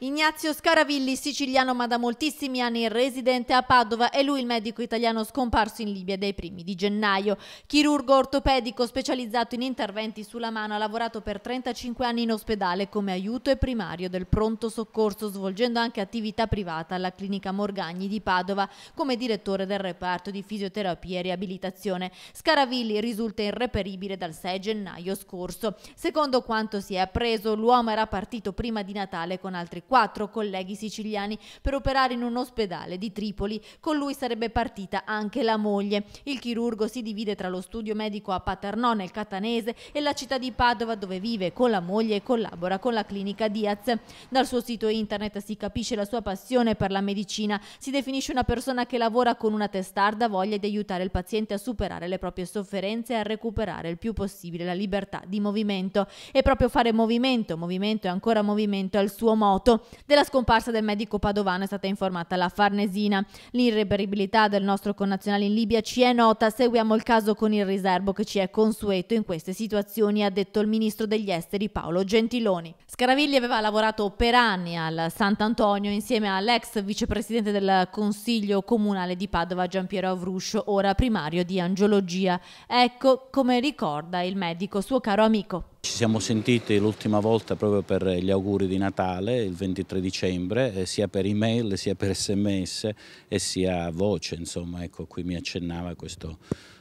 Ignazio Scaravilli, siciliano ma da moltissimi anni residente a Padova, è lui il medico italiano scomparso in Libia dai primi di gennaio. Chirurgo ortopedico specializzato in interventi sulla mano, ha lavorato per 35 anni in ospedale come aiuto e primario del pronto soccorso, svolgendo anche attività privata alla clinica Morgagni di Padova come direttore del reparto di fisioterapia e riabilitazione. Scaravilli risulta irreperibile dal 6 gennaio scorso. Secondo quanto si è appreso, l'uomo era partito prima di Natale con altri quattro colleghi siciliani per operare in un ospedale di Tripoli. Con lui sarebbe partita anche la moglie. Il chirurgo si divide tra lo studio medico a Paternò nel Catanese e la città di Padova dove vive con la moglie e collabora con la clinica Diaz. Dal suo sito internet si capisce la sua passione per la medicina. Si definisce una persona che lavora con una testarda voglia di aiutare il paziente a superare le proprie sofferenze e a recuperare il più possibile la libertà di movimento. E proprio fare movimento, movimento e ancora movimento è il suo moto. Della scomparsa del medico padovano è stata informata la Farnesina. L'irreperibilità del nostro connazionale in Libia ci è nota, seguiamo il caso con il riservo che ci è consueto in queste situazioni, ha detto il ministro degli esteri Paolo Gentiloni. Scaravigli aveva lavorato per anni al Sant'Antonio insieme all'ex vicepresidente del Consiglio Comunale di Padova Giampiero Avruscio, ora primario di angiologia. Ecco come ricorda il medico, suo caro amico. Ci siamo sentiti l'ultima volta proprio per gli auguri di Natale, il 23 dicembre, eh, sia per email, sia per sms e sia a voce, insomma, ecco, qui mi accennava questo,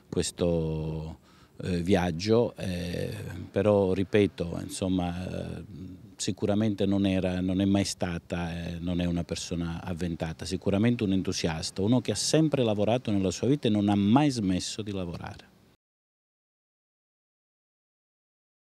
questo eh, viaggio, eh, però ripeto, insomma, eh, sicuramente non, era, non, è mai stata, eh, non è una persona avventata, sicuramente un entusiasta, uno che ha sempre lavorato nella sua vita e non ha mai smesso di lavorare.